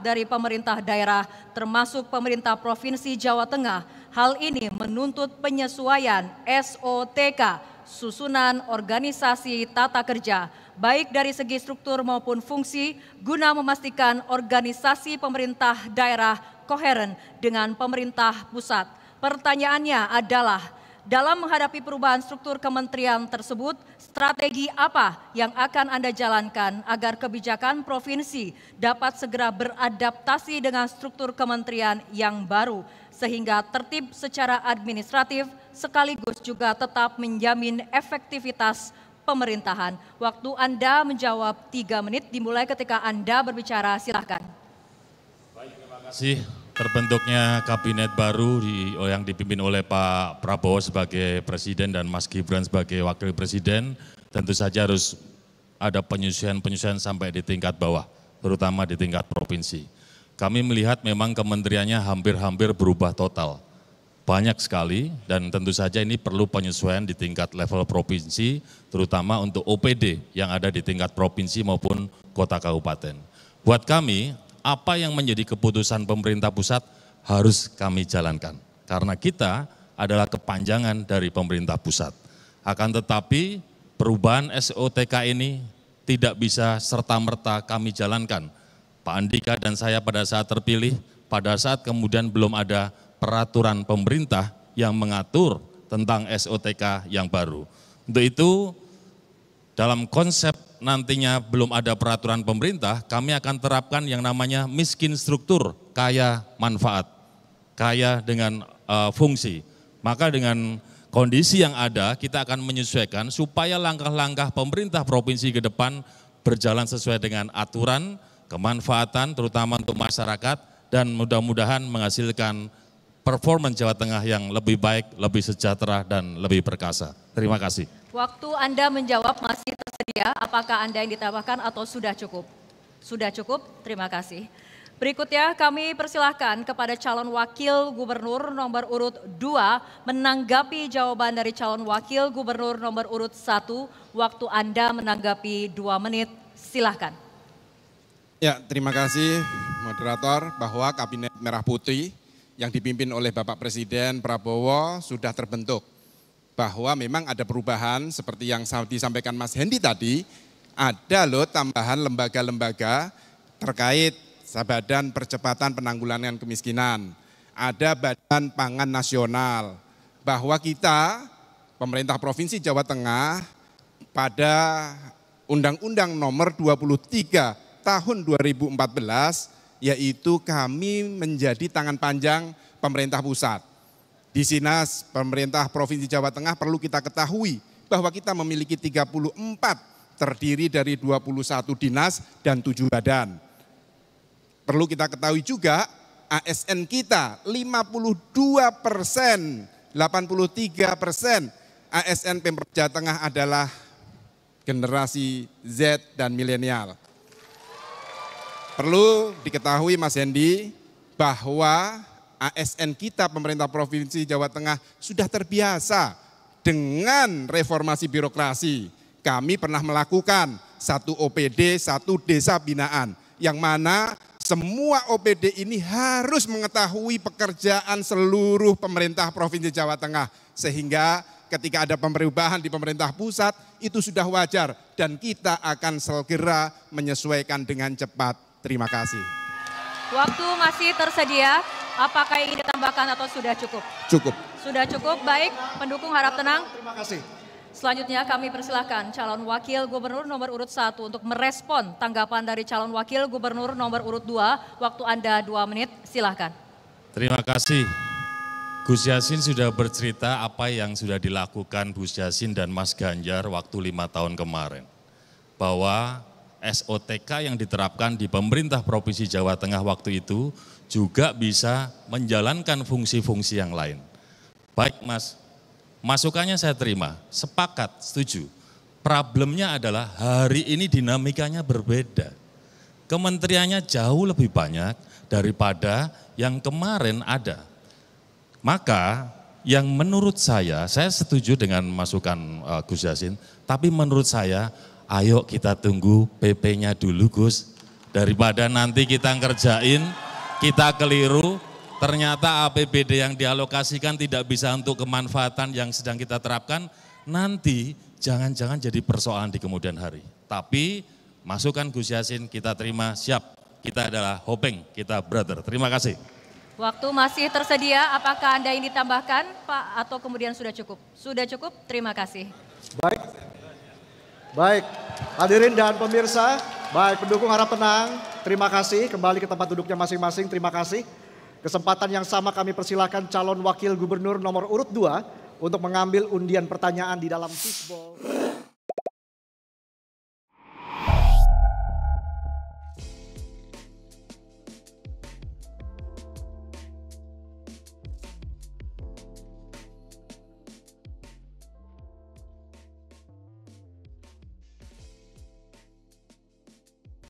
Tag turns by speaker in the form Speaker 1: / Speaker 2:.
Speaker 1: dari pemerintah daerah termasuk pemerintah Provinsi Jawa Tengah. Hal ini menuntut penyesuaian SOTK, susunan organisasi tata kerja, baik dari segi struktur maupun fungsi guna memastikan organisasi pemerintah daerah koheren dengan pemerintah pusat. Pertanyaannya adalah dalam menghadapi perubahan struktur kementerian tersebut, strategi apa yang akan Anda jalankan agar kebijakan provinsi dapat segera beradaptasi dengan struktur kementerian yang baru sehingga tertib secara administratif sekaligus juga tetap menjamin efektivitas pemerintahan. Waktu Anda menjawab tiga menit dimulai ketika Anda berbicara, silahkan.
Speaker 2: Baik, terima kasih. Terbentuknya kabinet baru di, yang dipimpin oleh Pak Prabowo sebagai presiden dan Mas Gibran sebagai wakil presiden, tentu saja harus ada penyusuan-penyusuan sampai di tingkat bawah, terutama di tingkat provinsi. Kami melihat memang kementeriannya hampir-hampir berubah total. Banyak sekali dan tentu saja ini perlu penyesuaian di tingkat level provinsi, terutama untuk OPD yang ada di tingkat provinsi maupun kota kabupaten. Buat kami, apa yang menjadi keputusan pemerintah pusat harus kami jalankan. Karena kita adalah kepanjangan dari pemerintah pusat. Akan tetapi perubahan SOTK ini tidak bisa serta-merta kami jalankan. Pak Andika dan saya pada saat terpilih, pada saat kemudian belum ada peraturan pemerintah yang mengatur tentang SOTK yang baru. Untuk itu dalam konsep nantinya belum ada peraturan pemerintah, kami akan terapkan yang namanya miskin struktur, kaya manfaat, kaya dengan uh, fungsi. Maka dengan kondisi yang ada, kita akan menyesuaikan supaya langkah-langkah pemerintah provinsi ke depan berjalan sesuai dengan aturan, kemanfaatan terutama untuk masyarakat dan mudah-mudahan menghasilkan performa Jawa Tengah yang lebih baik, lebih sejahtera, dan lebih perkasa. Terima kasih.
Speaker 1: Waktu Anda menjawab masih tersedia, apakah Anda yang ditambahkan atau sudah cukup? Sudah cukup, terima kasih. Berikutnya kami persilahkan kepada calon wakil gubernur nomor urut 2 menanggapi jawaban dari calon wakil gubernur nomor urut 1. Waktu Anda menanggapi 2 menit, silahkan.
Speaker 3: Ya, terima kasih moderator bahwa Kabinet Merah Putih yang dipimpin oleh Bapak Presiden Prabowo sudah terbentuk bahwa memang ada perubahan seperti yang disampaikan Mas Hendi tadi, ada loh tambahan lembaga-lembaga terkait Badan Percepatan Penanggulangan Kemiskinan, ada Badan Pangan Nasional, bahwa kita pemerintah Provinsi Jawa Tengah pada Undang-Undang Nomor 23 Tahun 2014 yaitu kami menjadi tangan panjang pemerintah pusat. Di Sinas, pemerintah Provinsi Jawa Tengah perlu kita ketahui bahwa kita memiliki 34 terdiri dari 21 dinas dan 7 badan. Perlu kita ketahui juga ASN kita 52 persen, 83 persen ASN Pemprov Jawa Tengah adalah generasi Z dan milenial. Perlu diketahui Mas Hendi bahwa ASN kita pemerintah Provinsi Jawa Tengah sudah terbiasa dengan reformasi birokrasi. Kami pernah melakukan satu OPD, satu desa binaan, yang mana semua OPD ini harus mengetahui pekerjaan seluruh pemerintah Provinsi Jawa Tengah, sehingga ketika ada perubahan di pemerintah pusat, itu sudah wajar dan kita akan segera menyesuaikan dengan cepat. Terima kasih.
Speaker 1: Waktu masih tersedia. Apakah ingin ditambahkan atau sudah cukup? Cukup. Sudah cukup, baik. Pendukung harap tenang. Terima kasih. Selanjutnya kami persilahkan calon wakil gubernur nomor urut 1 untuk merespon tanggapan dari calon wakil gubernur nomor urut 2. Waktu Anda 2 menit, silahkan.
Speaker 2: Terima kasih. Gus Yasin sudah bercerita apa yang sudah dilakukan Gus Yasin dan Mas Ganjar waktu lima tahun kemarin. Bahwa SOTK yang diterapkan di pemerintah Provinsi Jawa Tengah waktu itu juga bisa menjalankan fungsi-fungsi yang lain. Baik Mas, masukannya saya terima, sepakat, setuju. Problemnya adalah hari ini dinamikanya berbeda. Kementeriannya jauh lebih banyak daripada yang kemarin ada. Maka yang menurut saya, saya setuju dengan masukan eh, Gus Yasin, tapi menurut saya ayo kita tunggu PP-nya dulu Gus. Daripada nanti kita ngerjain, kita keliru, ternyata APBD yang dialokasikan tidak bisa untuk kemanfaatan yang sedang kita terapkan, nanti jangan-jangan jadi persoalan di kemudian hari. Tapi masukan Gus Yasin kita terima siap. Kita adalah hopeng, kita brother. Terima kasih.
Speaker 1: Waktu masih tersedia, apakah Anda ingin ditambahkan Pak atau kemudian sudah cukup? Sudah cukup, terima kasih.
Speaker 2: Baik, Baik,
Speaker 1: hadirin dan pemirsa, baik pendukung harap tenang. Terima kasih kembali ke tempat duduknya masing-masing. Terima kasih. Kesempatan yang sama kami persilahkan calon wakil gubernur nomor urut 2 untuk mengambil undian pertanyaan di dalam fishbowl.